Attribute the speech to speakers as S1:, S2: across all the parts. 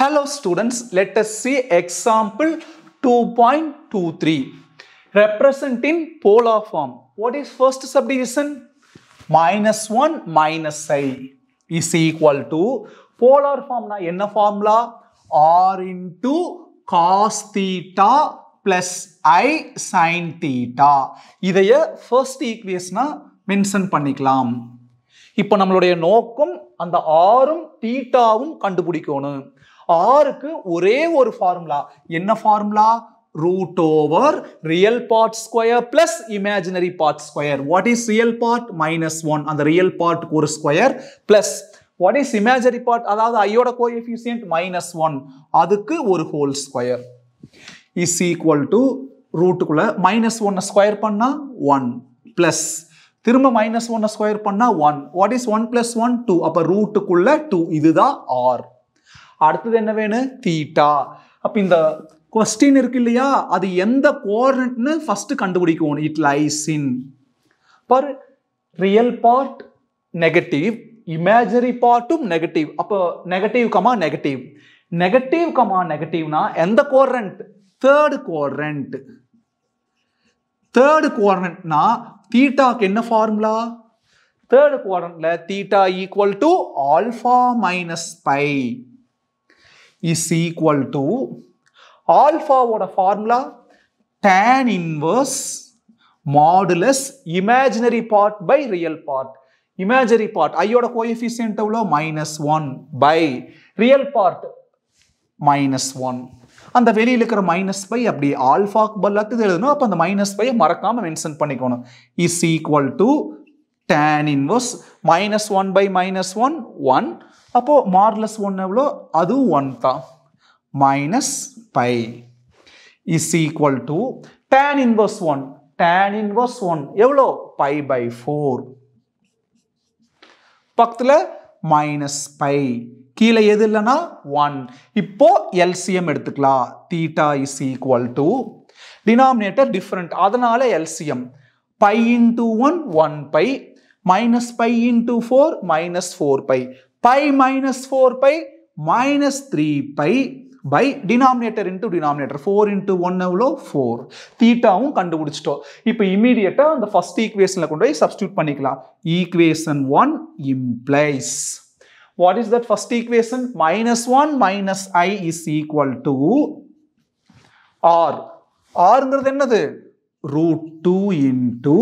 S1: Hello students, let us see example 2.23. Represent in polar form. What is first subdivision? Minus 1 minus i is equal to polar form. Na enna formula? R into cos theta plus i sin theta. இதைய first equation mention பண்ணிக்கலாம். இப்போ நம்மளுடைய நோக்கம் அந்த ஆரும் தீட்டாவும் கண்டுபிடிக்கணும் ஆருக்கு ஒரே ஒரு ஃபார்முலா என்ன formula root over real part square plus imaginary part square what is real part minus one அந்த ரியல் பார்ட் ஒரு square plus what is imaginary part அதாவது ஐயோட கோ எஃபிஷியன்ட் மைனஸ் ஒன் அதுக்கு ஒரு whole square is equal to ரூட்டுக்குள்ள minus ஒன்னை square பண்ணால் one plus திரும்ப மைனஸ் ஒன்னை ஸ்கொயர் பண்ணால் one what is one plus one two அப்போ ரூட்டுக்குள்ள டூ இதுதான் ஆர் அடுத்தது என்ன வேணும் தீட்டா அப்போ இந்த கொஸ்டின் இருக்கு இல்லையா அது எந்த கோஆர்டினேட்னு ஃபஸ்ட்டு கண்டுபிடிக்கணும் இட் லைஸ் இன் பர் ரியல் பார்ட் நெகட்டிவ் இமேஜரி பார்ட்டும் நெகட்டிவ் அப்போ negative comma negative negative comma நெகட்டிவ்னா எந்த கோரண்ட் தேர்டு கோரண்ட் தேர்டு கோரண்ட்னா தீட்டாக்கு என்ன ஃபார்முலா தேர்டு கோரண்ட்ல theta equal to alpha minus pi is equal to ஆல்ஃபாவோட formula tan inverse modulus imaginary part by real part imaginary part ஐயோட coefficient எவ்வளோ minus one by real part minus one அந்த வெளியில் இருக்கிற மைனஸ் பை அப்படி ஆல்ஃபாக்கு பல்லாத்து எழுதணும் அப்போ அந்த மைனஸ் பையை மறக்காமல் மென்ஷன் பண்ணிக்கணும் is equal to tan inverse minus one by minus one one அப்போது மார்லஸ் ஒன் எவ்வளோ அதுவும் ஒன் தான் minus pi is equal to tan inverse one tan inverse one எவ்வளோ பை பை ஃபோர் பக்கத்தில் மைனஸ் pi. கீழே எது இல்லைன்னா ஒன் இப்போ எல்சிஎம் எடுத்துக்கலாம் theta is equal to denominator different அதனால LCM pi into one one by minus pi into four minus four pi pi minus four by minus three pi by denominator into denominator four into one எவ்வளோ four தீட்டாவும் கண்டுபிடிச்சிட்டோம் இப்போ இமீடியட்டாக அந்த first ஈக்வேஷனில் கொண்டு போய் substitute பண்ணிக்கலாம் equation one implies what is that first equation minus one minus i is equal to r ஆர்ங்கிறது என்னது root two into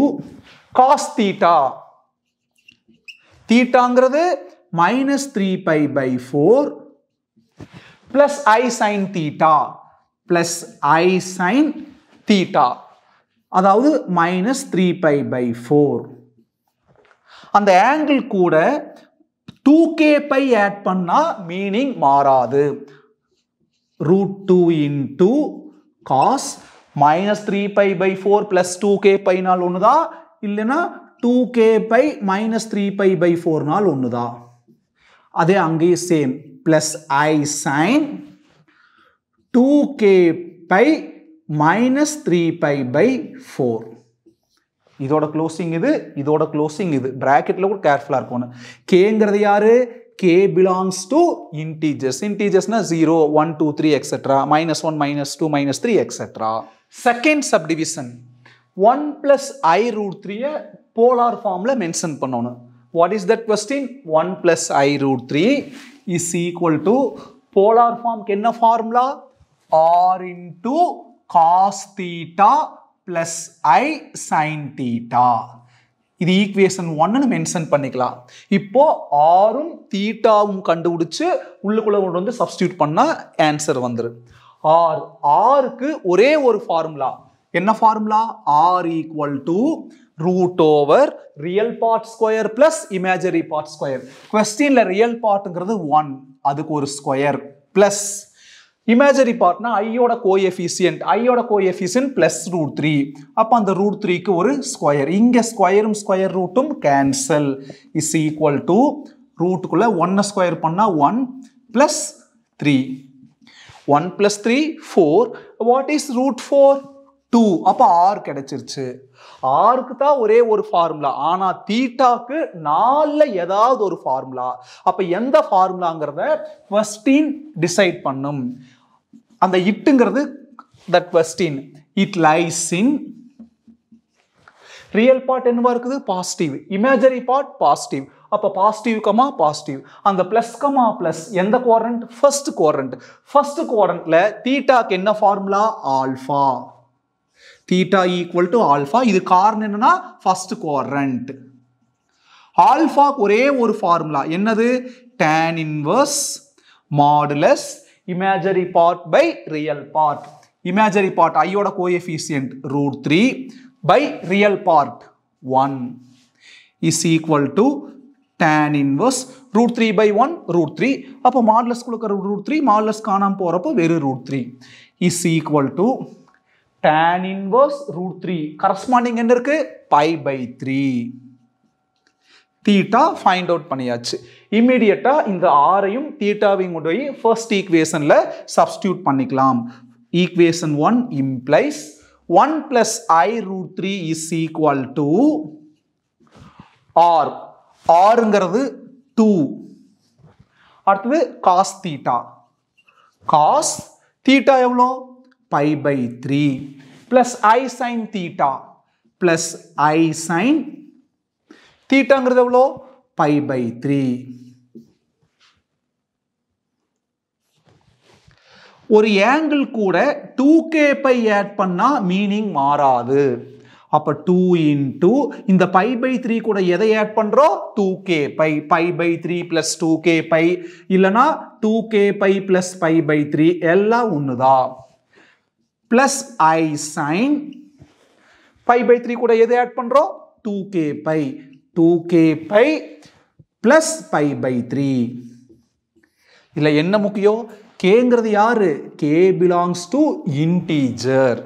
S1: cos theta தீட்டாங்கிறது minus three pi by four plus i sine theta plus i sine theta அதாவது minus three pi by four அந்த angle கூட two k pi add பண்ணால் meaning மாறாது root two into cos minus three pi by four plus two K பைனால் ஒன்று தான் இல்லைன்னா two k pi minus three pi by ஃபோர்னால் நாள் ஒன்று தான் அதே அங்கேயும் same plus i sine two k pi minus three pi by four இதோட க்ளோசிங் இது இதோட க்ளோசிங் இது ப்ராக்கெட்டில் கூட கேர்ஃபுல்லாக இருக்கும் கேங்கிறது யாரு கே பிலாங்ஸ் டு இன்டீஜர்ஸ் இன்டீஜர்ஸ்னா zero one two three et cetera minus one minus two minus three et cetera second subdivision one plus i root த்ரீயை போலார் ஃபார்மில் மென்ஷன் பண்ணணும் what is that question one plus i root three is equal to polar ஃபார்முக்கு என்ன formula r into cos theta plus i sine theta இது equation ஒன்னு mention பண்ணிக்கலாம் இப்போ ஆறும் தீட்டாவும் கண்டுபிடிச்சு உள்ளுக்குள்ள கொண்டு வந்து சப்ஸ்டியூட் பண்ணால் ஆன்சர் வந்துடும் ஆர் ஆருக்கு ஒரே ஒரு ஃபார்முலா என்ன formula r equal to root over real part square plus imaginary part square கொஸ்டின்ல ரியல் பார்ட்டுங்கிறது ஒன் அதுக்கு ஒரு ஸ்கொயர் பிளஸ் இமேஜரி பார்ட்னா ஐயோட கோஎஃபிசியன்ட் ஐயோட கோஎஃபிசியன்ட் பிளஸ் ரூட் த்ரீ அப்போ அந்த ரூட் த்ரீக்கு ஒரு ஸ்கொயர் இங்கே ஸ்கொயரும் ஸ்கொயர் ரூட்டும் கேன்சல் இஸ் ஈக்குவல் டு ரூட்டுக்குள்ளே ஒன்னை ஸ்கொயர் பண்ணால் one plus three one plus three four what is root four two அப்போ ஆறு கிடைச்சிருச்சு ஆறுக்கு தான் ஒரே ஒரு ஃபார்முலா ஆனால் தீட்டாக்கு நாலில் ஏதாவது ஒரு ஃபார்முலா அப்போ எந்த ஃபார்முலாங்கிறத கொஸ்டின் டிசைட் பண்ணும் அந்த இட்டுங்கிறது that question it lies in real part என்னவா இருக்குது பாசிட்டிவ் இமேஜரி பார்ட் பாசிட்டிவ் அப்போ பாசிட்டிவ் கமா பாசிட்டிவ் அந்த ப்ளஸ் கமா ப்ளஸ் எந்த குவாரண்ட் ஃபர்ஸ்ட் குவாரண்ட் ஃபர்ஸ்ட் குவாரண்ட்ல தீட்டாக்கு என்ன formula alpha theta equal to alpha இது காரணம் என்னன்னா ஃபர்ஸ்ட் குவாட்ரண்ட் ஆல்ஃபா ஒரே ஒரு ஃபார்முலா என்னது tan inverse modulus imaginary part by real part imaginary part ஐயோட coefficient root three by real part one is equal to tan inverse root three by one root three அப்போ modulus கொடுக்குற root three modulus காணாமல் போகிறப்போ வெறும் root three is equal to tan inverse root three corresponding என்ன இருக்குது pi by three theta find out பண்ணியாச்சு இம்மிடியட்டாக இந்த ஆரையும் தீட்டாவையும் கொண்டு போய் ஃபர்ஸ்ட் ஈக்குவேஷனில் சப்ஸ்டியூட் பண்ணிக்கலாம் equation one implies one plus i root three is equal to r ஆருங்கிறது டூ அடுத்தது காஸ் தீட்டா காஸ் தீட்டா எவ்வளோ pi by three plus i sine theta plus i sine தீட்டாங்கிறது எவ்வளோ பை பை த்ரீ ஒரு angle கூட two k pi add பண்ணால் meaning மாறாது அப்போ டூ இன் டூ இந்த பை பை த்ரீ கூட எதை ஆட் பண்ணுறோம் two k pi pi by three plus two k by இல்லைனா two k pi plus pi by three எல்லாம் ஒன்று தான் plus i sine pi by three கூட எது ஆட் பண்ணுறோம் two k pi two k pi plus pi by three இல்லை என்ன முக்கியம் கேங்கிறது யாரு கே பிலாங்ஸ் டு இன்டீஜர்